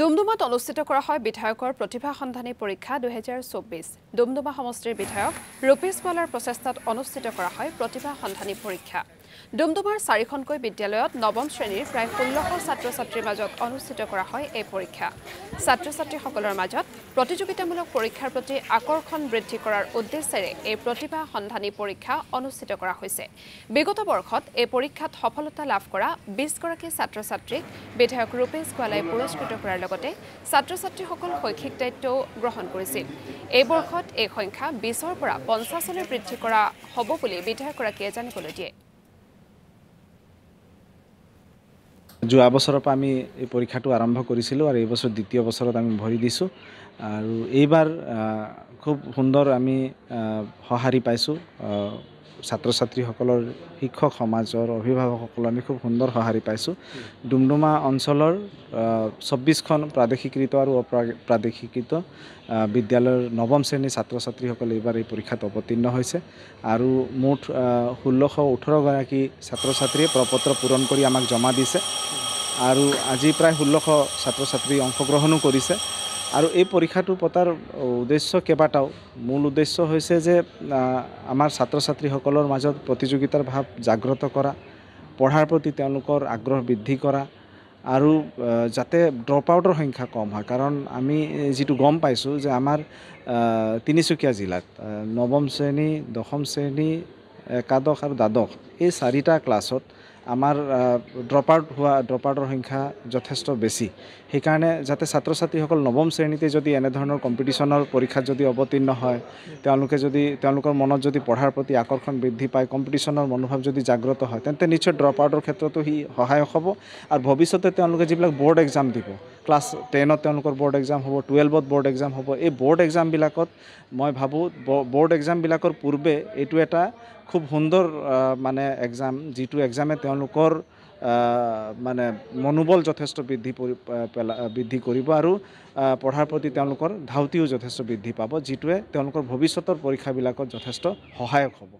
ডুমডুমাত অনুষ্ঠিত কৰা হয় বিধায়কৰ প্ৰতিভা সন্ধানী পৰীক্ষা দুহেজাৰ চৌব্বিছ ডুমডুমা সমষ্টিৰ বিধায়ক ৰূপেশ পালাৰ প্ৰচেষ্টাত অনুষ্ঠিত কৰা হয় প্ৰতিভা সন্ধানী পৰীক্ষা ডুমডুমাৰ চাৰিখনকৈ বিদ্যালয়ত নৱম শ্ৰেণীৰ প্ৰায় ষোল্লশ ছাত্ৰ ছাত্ৰীৰ মাজত অনুষ্ঠিত কৰা হয় এই পৰীক্ষা ছাত্ৰ ছাত্ৰীসকলৰ মাজত প্ৰতিযোগিতামূলক পৰীক্ষাৰ প্ৰতি আকৰ্ষণ বৃদ্ধি কৰাৰ উদ্দেশ্যেৰে এই প্ৰতিভা সন্ধানী পৰীক্ষা অনুষ্ঠিত কৰা হৈছে বিগত বৰ্ষত এই পৰীক্ষাত সফলতা লাভ কৰা বিছগৰাকী ছাত্ৰ ছাত্ৰীক বিধায়ক ৰূপেশ গোৱালাই পুৰস্কৃত কৰাৰ লগতে ছাত্ৰ ছাত্ৰীসকল শৈক্ষিক দায়িত্বও গ্ৰহণ কৰিছিল এই বৰ্ষত এই সংখ্যা বিছৰ পৰা পঞ্চাছলৈ বৃদ্ধি কৰা হ'ব বুলি বিধায়কগৰাকীয়ে জানিবলৈ দিয়ে যোৱা বছৰৰ পৰা আমি এই পৰীক্ষাটো আৰম্ভ কৰিছিলোঁ আৰু এইবছৰ দ্বিতীয় বছৰত আমি ভৰি দিছোঁ আৰু এইবাৰ খুব সুন্দৰ আমি সঁহাৰি পাইছোঁ ছাত্ৰ ছাত্ৰীসকলৰ শিক্ষক সমাজৰ অভিভাৱকসকলৰ আমি খুব সুন্দৰ সঁহাৰি পাইছোঁ ডুমডুমা অঞ্চলৰ চৌব্বিছখন প্ৰাদেশীকৃত আৰু অপ্ৰা প্ৰাদেশিকৃত বিদ্যালয়ৰ নৱম শ্ৰেণীৰ ছাত্ৰ ছাত্ৰীসকলে এইবাৰ এই পৰীক্ষাত অৱতীৰ্ণ হৈছে আৰু মুঠ ষোল্লশ ওঠৰগৰাকী ছাত্ৰ ছাত্ৰীয়ে প্ৰ পত্ৰ পূৰণ কৰি আমাক জমা দিছে আৰু আজি প্ৰায় ষোল্লশ ছাত্ৰ ছাত্ৰী অংশগ্ৰহণো কৰিছে আৰু এই পৰীক্ষাটো পতাৰ উদ্দেশ্য কেইবাটাও মূল উদ্দেশ্য হৈছে যে আমাৰ ছাত্ৰ ছাত্ৰীসকলৰ মাজত প্ৰতিযোগিতাৰ ভাৱ জাগ্ৰত কৰা পঢ়াৰ প্ৰতি তেওঁলোকৰ আগ্ৰহ বৃদ্ধি কৰা আৰু যাতে ড্ৰপ আউটৰ সংখ্যা কম হয় কাৰণ আমি যিটো গম পাইছোঁ যে আমাৰ তিনিচুকীয়া জিলাত নৱম শ্ৰেণী দশম শ্ৰেণী একাদশ আৰু দ্বাদশ এই চাৰিটা ক্লাছত আমাৰ ড্ৰপ আউট হোৱা ড্ৰপ আউটৰ সংখ্যা যথেষ্ট বেছি সেইকাৰণে যাতে ছাত্ৰ ছাত্ৰীসকল নৱম শ্ৰেণীতে যদি এনেধৰণৰ কম্পিটিশ্যনৰ পৰীক্ষাত যদি অৱতীৰ্ণ হয় তেওঁলোকে যদি তেওঁলোকৰ মনত যদি পঢ়াৰ প্ৰতি আকৰ্ষণ বৃদ্ধি পায় কম্পিটিশ্যনৰ মনোভাৱ যদি জাগ্ৰত হয় তেন্তে নিশ্চয় ড্ৰপ আউটৰ ক্ষেত্ৰতো সি সহায়ক হ'ব আৰু ভৱিষ্যতে তেওঁলোকে যিবিলাক বৰ্ড এক্সাম দিব ক্লাছ টেনত তেওঁলোকৰ বৰ্ড এক্সাম হ'ব টুৱেলভত বৰ্ড এক্সাম হ'ব এই বৰ্ড এক্সামবিলাকত মই ভাবোঁ বৰ্ড এক্সামবিলাকৰ পূৰ্বে এইটো এটা খুব সুন্দৰ মানে এক্সাম যিটো এক্সামে তেওঁলোকৰ মানে মনোবল যথেষ্ট বৃদ্ধি পেলা বৃদ্ধি কৰিব আৰু পঢ়াৰ প্ৰতি তেওঁলোকৰ ধাউতিও যথেষ্ট বৃদ্ধি পাব যিটোৱে তেওঁলোকৰ ভৱিষ্যতৰ পৰীক্ষাবিলাকত যথেষ্ট সহায়ক হ'ব